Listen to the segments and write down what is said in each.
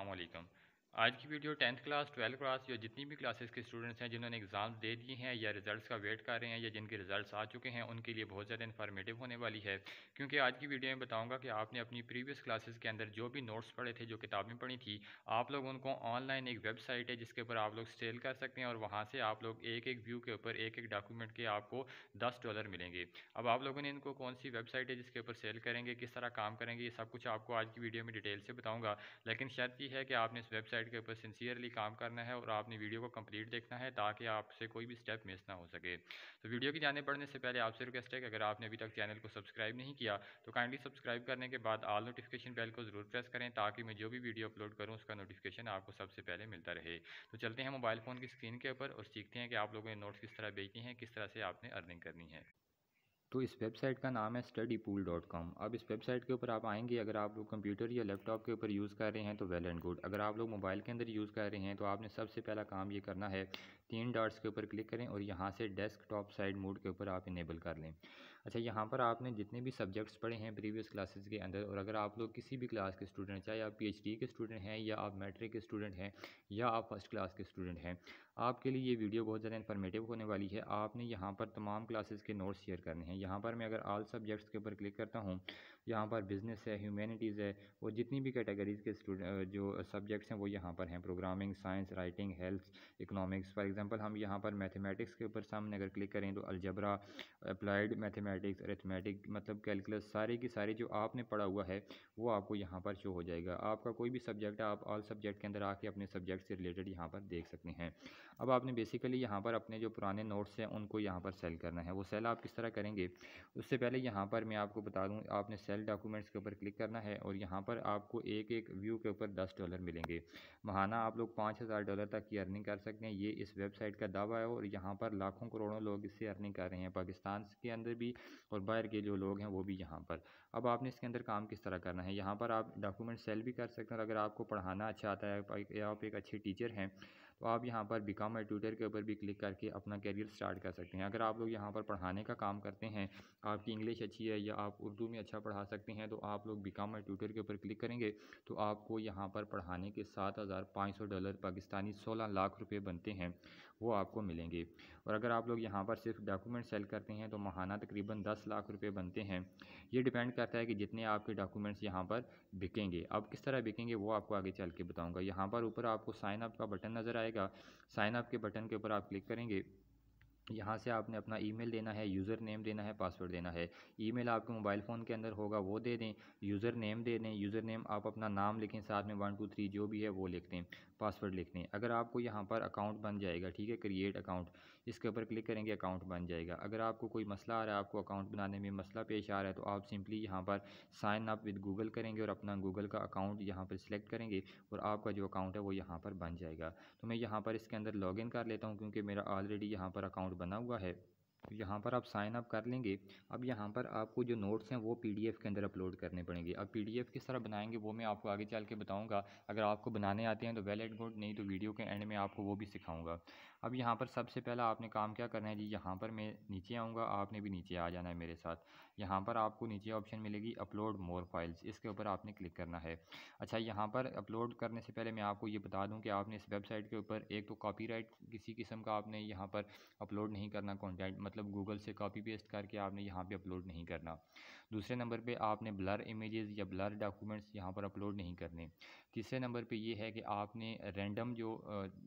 अस्सलाम आज की वीडियो टेंथ क्लास ट्वेल्थ क्लास या जितनी भी क्लासेस के स्टूडेंट्स हैं जिन्होंने एग्ज़ाम दे दिए हैं या रिजल्ट्स का वेट कर रहे हैं या जिनके रिजल्ट्स आ चुके हैं उनके लिए बहुत ज़्यादा इन्फॉर्मेटिव होने वाली है क्योंकि आज की वीडियो में बताऊंगा कि आपने अपनी प्रीवियस क्लासेस के अंदर जो भी नोट्स पढ़े थे जो किताबें पढ़ी थी आप लोग उनको ऑनलाइन एक वेबसाइट है जिसके ऊपर आप लोग सेल कर सकते हैं और वहाँ से आप लोग एक एक व्यू के ऊपर एक एक डॉक्यूमेंट के आपको दस डॉलर मिलेंगे अब आप लोगों ने इनको कौन सी वेबसाइट है जिसके ऊपर सेल करेंगे किस तरह काम करेंगे ये सब कुछ आपको आज की वीडियो में डिटेल से बताऊँगा लेकिन शर्त यह है कि आपने इस वेबसाइट वेबसाइट के ऊपर सिंसियरली काम करना है और आपने वीडियो को कंप्लीट देखना है ताकि आपसे कोई भी स्टेप मिस ना हो सके तो वीडियो की जाने पढ़ने से पहले आपसे रिक्वेस्ट है कि अगर आपने अभी तक चैनल को सब्सक्राइब नहीं किया तो काइंडली सब्सक्राइब करने के बाद आल नोटिफिकेशन बेल को ज़रूर प्रेस करें ताकि मैं जो भी वीडियो अपलोड करूँ उसका नोटिफिकेशन आपको सबसे पहले मिलता रहे तो चलते हैं मोबाइल फ़ोन की स्क्रीन के ऊपर और सीखते हैं कि आप लोगों ने नोट्स किस तरह बेचनी है किस तरह से आपने अर्निंग करनी है तो इस वेबसाइट का नाम है स्टडी पूल डॉट कॉम अब इस वेबसाइट के ऊपर आप आएंगे अगर आप लोग कंप्यूटर या लैपटॉप के ऊपर यूज़ कर रहे हैं तो वेल एंड गुड अगर आप लोग मोबाइल के अंदर यूज़ कर रहे हैं तो आपने सबसे पहला काम ये करना है तीन डॉट्स के ऊपर क्लिक करें और यहाँ से डेस्क टॉप साइड मोड के ऊपर आप इनेबल कर लें अच्छा यहाँ पर आपने जितने भी सब्जेक्ट्स पढ़े हैं प्रीवियस क्लासेस के अंदर और अगर आप लोग किसी भी क्लास के स्टूडेंट चाहे आप पीएचडी के स्टूडेंट हैं या आप मैट्रिक के स्टूडेंट हैं या आप फर्स्ट क्लास के स्टूडेंट हैं आपके लिए ये वीडियो बहुत ज़्यादा इन्फॉर्मेटिव होने वाली है आपने यहाँ पर तमाम क्लासेज के नोट्स शेयर करने हैं यहाँ पर मैं अगर आल सब्जेक्ट्स के ऊपर क्लिक करता हूँ यहाँ पर बिजनेस है ह्यूमैनिटीज़ है और जितनी भी कैटेगरीज़ के स्टूडेंट जो सब्जेक्ट्स हैं वो यहाँ पर हैं programming science writing health economics for example हम यहाँ पर मैथमेटिक्स के ऊपर सामने अगर क्लिक करें तो algebra applied mathematics mathematics arithmetic मतलब कैलकुलस सारे की सारे जो आपने पढ़ा हुआ है वो आपको यहाँ पर शो हो जाएगा आपका कोई भी सब्जेक्ट आप ऑल सब्जेक्ट के अंदर आके अपने सब्जेक्ट से रिलेटेड यहाँ पर देख सकते हैं अब आपने बेसिकली यहाँ पर अपने जो पुराने नोट्स हैं उनको यहाँ पर सेल करना है वो सेल आप किस तरह करेंगे उससे पहले यहाँ पर मैं आपको बता दूँ आपने सेल डॉक्यूमेंट्स के ऊपर क्लिक करना है और यहाँ पर आपको एक एक व्यू के ऊपर दस डॉलर मिलेंगे महाना आप लोग पाँच हज़ार डॉलर तक की अर्निंग कर सकते हैं ये इस वेबसाइट का दावा है और यहाँ पर लाखों करोड़ों लोग इससे अर्निंग कर रहे हैं पाकिस्तान के अंदर भी और बाहर के जो लोग हैं वो भी यहाँ पर अब आपने इसके अंदर काम किस तरह करना है यहाँ पर आप डॉक्यूमेंट सेल भी कर सकते हैं अगर आपको पढ़ाना अच्छा आता है या आप एक अच्छे टीचर हैं तो आप यहाँ पर बिकॉम ए ट्यूटर के ऊपर भी क्लिक करके अपना करियर स्टार्ट कर सकते हैं अगर आप लोग यहाँ पर पढ़ाने का काम करते हैं आपकी इंग्लिश अच्छी है या आप उर्दू में अच्छा पढ़ा सकते हैं तो आप लोग बिकॉम ए ट्यूटर के ऊपर क्लिक करेंगे तो आपको यहाँ पर पढ़ाने के सात हज़ार पाँच सौ डॉलर पाकिस्तानी सोलह लाख रुपये बनते हैं वो आपको मिलेंगे और अगर आप लोग यहाँ पर सिर्फ डॉक्यूमेंट सेल करते हैं तो महाना तकरीबन दस लाख रुपये बनते हैं ये डिपेंड करता है कि जितने आपके डॉक्यूमेंट्स यहाँ पर बिकेंगे अब किस तरह बिकेंगे वो आपको आगे चल के बताऊँगा यहाँ पर ऊपर आपको साइनअप का बटन नज़र आएगा साइनअप के बटन के ऊपर आप क्लिक करेंगे यहाँ से आपने अपना ईमेल देना है यूज़र नेम देना है पासवर्ड देना है ईमेल आपके मोबाइल फ़ोन के अंदर होगा वो दे दें यूज़र नेम दे दें यूज़र नेम आप अपना नाम लिखें साथ में वन टू थ्री जो भी है वो लिख दें पासवर्ड लिख दें अगर आपको यहाँ पर अकाउंट बन जाएगा ठीक है क्रिएट अकाउंट इसके ऊपर क्लिक करेंगे अकाउंट बन जाएगा अगर आपको कोई मसला आ रहा है आपको अकाउंट बनाने में मसला पेश आ रहा है तो आप सिंपली यहाँ पर साइन अप विद गूगल करेंगे और अपना गूगल का अकाउंट यहाँ पर सिलेक्ट करेंगे और आपका जो अकाउंट है वो यहाँ पर बन जाएगा तो मैं यहाँ पर इसके अंदर इन कर लेता हूँ क्योंकि मेरा ऑलरेडी यहाँ पर अकाउंट बना हुआ है यहाँ पर आप साइन अप कर लेंगे अब यहाँ पर आपको जो नोट्स हैं वो पीडीएफ के अंदर अपलोड करने पड़ेंगे अब पीडीएफ किस तरह बनाएंगे वो मैं आपको आगे चल के बताऊँगा अगर आपको बनाने आते हैं तो वेल एड गुड नहीं तो वीडियो के एंड में आपको वो भी सिखाऊँगा अब यहाँ पर सबसे पहला आपने काम क्या करना है जी यहाँ पर मैं नीचे आऊँगा आपने भी नीचे आ जाना है मेरे साथ यहाँ पर आपको नीचे ऑप्शन मिलेगी अपलोड मोर फाइल्स इसके ऊपर आपने क्लिक करना है अच्छा यहाँ पर अपलोड करने से पहले मैं आपको ये बता दूँ कि आपने इस वेबसाइट के ऊपर एक तो कॉपीराइट किसी किस्म का आपने यहाँ पर अपलोड नहीं करना कॉन्टेंट मतलब गूगल से कॉपी पेस्ट करके आपने यहाँ पर अपलोड नहीं करना दूसरे नंबर पर आपने ब्लर इमेज़ या ब्लर डॉक्यूमेंट्स यहाँ पर अपलोड नहीं करने तीसरे नंबर पे ये है कि आपने रैंडम जो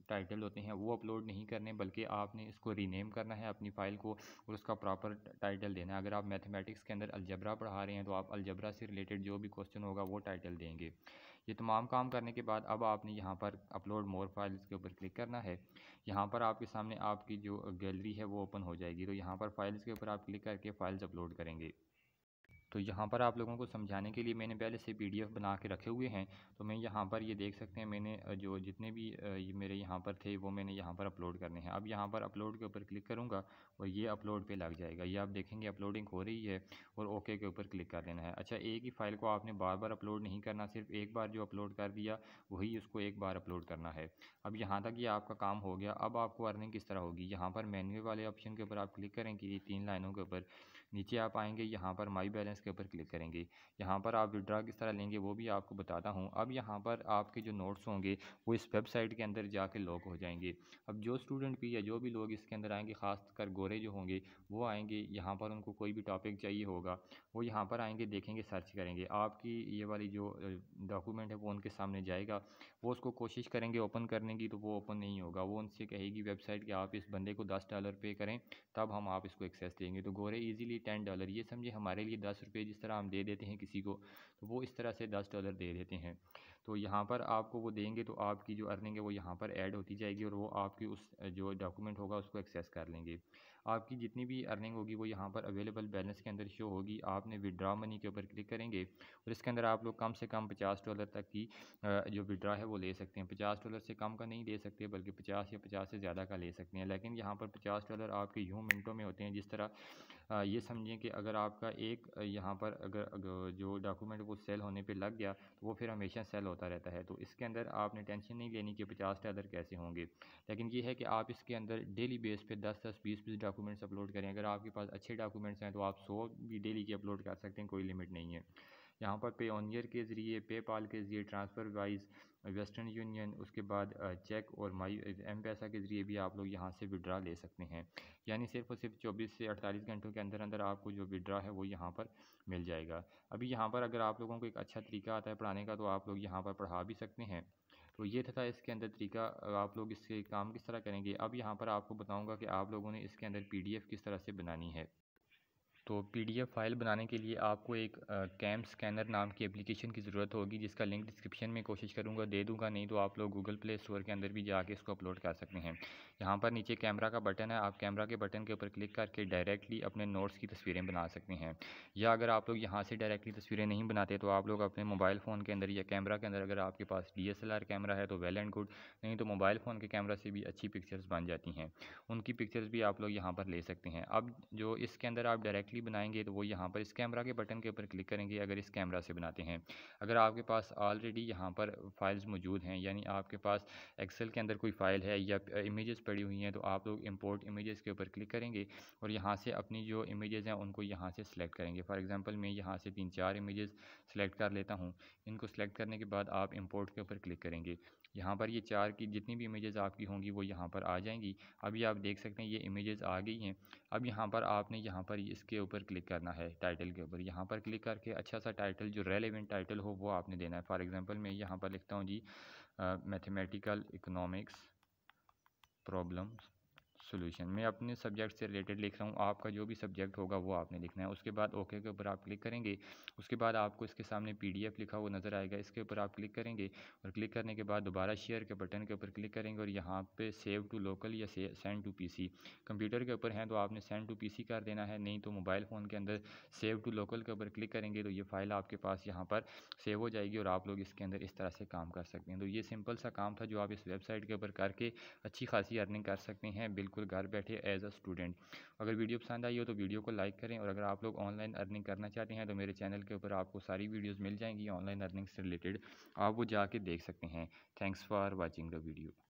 टाइटल होते हैं वो अपलोड नहीं करने बल्कि आपने इसको रीनेम करना है अपनी फ़ाइल को और उसका प्रॉपर टाइटल देना है अगर आप मैथमेटिक्स के अंदर अलजबरा पढ़ा रहे हैं तो आप अलजबरा से रिलेटेड जो भी क्वेश्चन होगा वो टाइटल देंगे ये तमाम काम करने के बाद अब आपने यहाँ पर अपलोड मोर फाइल्स के ऊपर क्लिक करना है यहाँ पर आपके सामने आपकी जो गैलरी है वो ओपन हो जाएगी तो यहाँ पर फाइल्स के ऊपर आप क्लिक करके फ़ाइल्स अपलोड करेंगे तो यहाँ पर आप लोगों को समझाने के लिए मैंने पहले से पी बना के रखे हुए हैं तो मैं यहाँ पर ये देख सकते हैं मैंने जो जितने भी ये मेरे यहाँ पर थे वो मैंने यहाँ पर अपलोड करने हैं अब यहाँ पर अपलोड के ऊपर क्लिक करूँगा और ये अपलोड पर लग जाएगा ये आप देखेंगे अपलोडिंग हो रही है और ओके के ऊपर क्लिक कर देना है अच्छा एक ही फाइल को आपने बार बार अपलोड नहीं करना सिर्फ एक बार जो अपलोड कर दिया वही उसको एक बार अपलोड करना है अब यहाँ तक ये आपका काम हो गया अब आपको अर्निंग किस तरह होगी यहाँ पर मेन्यू वाले ऑप्शन के ऊपर आप क्लिक करेंगे तीन लाइनों के ऊपर नीचे आप आएंगे यहाँ पर माई बैलेंस इसके ऊपर क्लिक करेंगे यहाँ पर आप विड्रा किस तरह लेंगे वो भी आपको बताता हूँ अब यहाँ पर आपके जो नोट्स होंगे वो इस वेबसाइट के अंदर जाके लॉक हो जाएंगे अब जो स्टूडेंट भी या जो भी लोग इसके अंदर आएंगे खासकर गोरे जो होंगे वो आएंगे यहाँ पर उनको कोई भी टॉपिक चाहिए होगा वो यहाँ पर आएंगे देखेंगे सर्च करेंगे आपकी ये वाली जो डॉक्यूमेंट है वो उनके सामने जाएगा वो उसको कोशिश करेंगे ओपन करने की तो वो ओपन नहीं होगा वो उनसे कहेगी वेबसाइट कि आप इस बंदे को दस डॉलर पे करें तब हम आप इसको एक्सेस देंगे तो गोरे इजीली टेन डॉलर ये समझे हमारे लिए दस पे जिस तरह हम दे देते हैं किसी को तो वो इस तरह से दस डॉलर दे देते हैं तो यहाँ पर आपको वो देंगे तो आपकी जो अर्निंग है वो यहाँ पर ऐड होती जाएगी और वो आपकी उस जो डॉक्यूमेंट होगा उसको एक्सेस कर लेंगे आपकी जितनी भी अर्निंग होगी वो यहाँ पर अवेलेबल बैलेंस के अंदर शो होगी आपने विड्रा मनी के ऊपर क्लिक करेंगे और इसके अंदर आप लोग कम से कम पचास डॉलर तक की जो विड्रा है वो ले सकते हैं पचास डॉलर से कम का नहीं ले सकते बल्कि पचास या पचास से ज़्यादा का ले सकते हैं लेकिन यहाँ पर पचास डॉलर आपके यूँ मिनटों में होते हैं जिस तरह ये समझें कि अगर आपका एक यहाँ पर अगर, अगर जो डॉक्यूमेंट वो सेल होने पे लग गया तो वो फिर हमेशा सेल होता रहता है तो इसके अंदर आपने टेंशन नहीं लेनी कि पचास टैदर कैसे होंगे लेकिन ये है कि आप इसके अंदर डेली बेस पे दस दस बीस बीस डॉक्यूमेंट्स अपलोड करें अगर आपके पास अच्छे डॉक्यूमेंट्स हैं तो आप सौ भी डेली के अपलोड कर सकते हैं कोई लिमिट नहीं है यहाँ पर पे ऑन ईयर के ज़रिए पेपाल के ज़रिए ट्रांसफ़र वाइज वेस्टर्न यूनियन उसके बाद चेक और माई एम पैसा के ज़रिए भी आप लोग यहाँ से विड्रा ले सकते हैं यानी सिर्फ और सिर्फ चौबीस से अड़तालीस घंटों के अंदर अंदर आपको जो विड्रा है वो यहाँ पर मिल जाएगा अभी यहाँ पर अगर आप लोगों को एक अच्छा तरीका आता है पढ़ाने का तो आप लोग यहाँ पर पढ़ा भी सकते हैं तो ये था इसके अंदर तरीका आप लोग इसके काम किस तरह करेंगे अब यहाँ पर आपको बताऊँगा कि आप लोगों ने इसके अंदर पी किस तरह से बनानी है तो पीडीएफ फ़ाइल बनाने के लिए आपको एक कैम स्कैनर नाम की एप्लीकेशन की ज़रूरत होगी जिसका लिंक डिस्क्रिप्शन में कोशिश करूँगा दे दूँगा नहीं तो आप लोग गूगल प्ले स्टोर के अंदर भी जाके इसको अपलोड कर सकते हैं यहाँ पर नीचे कैमरा का बटन है आप कैमरा के बटन के ऊपर क्लिक करके डायरेक्टली अपने नोट्स की तस्वीरें बना सकते हैं या अगर आप लोग यहाँ से डायरेक्टली तस्वीरें नहीं बनाते तो आप लोग अपने मोबाइल फ़ोन के अंदर या कैमरा के अंदर अगर आपके पास डी कैमरा है तो वेल एंड गुड नहीं तो मोबाइल फ़ोन के कैमरा से भी अच्छी पिक्चर्स बन जाती हैं उनकी पिक्चर्स भी आप लोग यहाँ पर ले सकते हैं अब जो इसके अंदर आप डायरेक्ट डायरेक्टली बनाएंगे तो वो यहाँ पर इस कैमरा के बटन के ऊपर क्लिक करेंगे अगर इस कैमरा से बनाते हैं अगर आपके पास ऑलरेडी यहाँ पर फाइल्स मौजूद हैं यानी आपके पास एक्सेल के अंदर कोई फ़ाइल है या इमेजेस पड़ी हुई हैं तो आप लोग इंपोर्ट इमेजेस के ऊपर क्लिक करेंगे और यहाँ से अपनी जो इमेजेस हैं उनको यहाँ से सिलेक्ट करेंगे फॉर एग्ज़ाम्पल मैं यहाँ से तीन चार इमेजेस सेलेक्ट कर लेता हूँ इनको सेलेक्ट करने के बाद आप इम्पोर्ट के ऊपर क्लिक करेंगे यहाँ पर ये चार की जितनी भी इमेजेस आपकी होंगी वो यहाँ पर आ जाएंगी अभी आप देख सकते हैं ये इमेजेस आ गई हैं अब यहाँ पर आपने यहाँ पर इसके ऊपर क्लिक करना है टाइटल के ऊपर यहाँ पर क्लिक करके अच्छा सा टाइटल जो रेलिवेंट टाइटल हो वो आपने देना है फॉर एग्ज़ाम्पल मैं यहाँ पर लिखता हूँ जी मैथमेटिकल इकनॉमिक्स प्रॉब्लम्स सोल्यूशन मैं अपने सब्जेक्ट से रिलेटेड लिख रहा हूँ आपका जो भी सब्जेक्ट होगा वो आपने लिखना है उसके बाद ओके के ऊपर आप क्लिक करेंगे उसके बाद आपको इसके सामने पी लिखा हुआ नज़र आएगा इसके ऊपर आप क्लिक करेंगे और क्लिक करने के बाद दोबारा शेयर के बटन के ऊपर क्लिक करेंगे और यहाँ पर सेव टू लोकल या सेंड टू पी कंप्यूटर के ऊपर हैं तो आपने सेंड टू पी कर देना है नहीं तो मोबाइल फ़ोन के अंदर सेव टू लोकल के ऊपर क्लिक करेंगे तो ये फाइल आपके पास यहाँ पर सेव हो जाएगी और आप लोग इसके अंदर इस तरह से काम कर सकते हैं तो ये सिंपल सा काम था जो आप इस वेबसाइट के ऊपर करके अच्छी खासी अर्निंग कर सकते हैं बिल्कुल बिल्कुल घर बैठे एज अ स्टूडेंट अगर वीडियो पसंद आई हो तो वीडियो को लाइक करें और अगर आप लोग ऑनलाइन अर्निंग करना चाहते हैं तो मेरे चैनल के ऊपर आपको सारी वीडियोज़ मिल जाएंगी ऑनलाइन अर्निंग से रिलेटेड आप वो जाके देख सकते हैं thanks for watching the video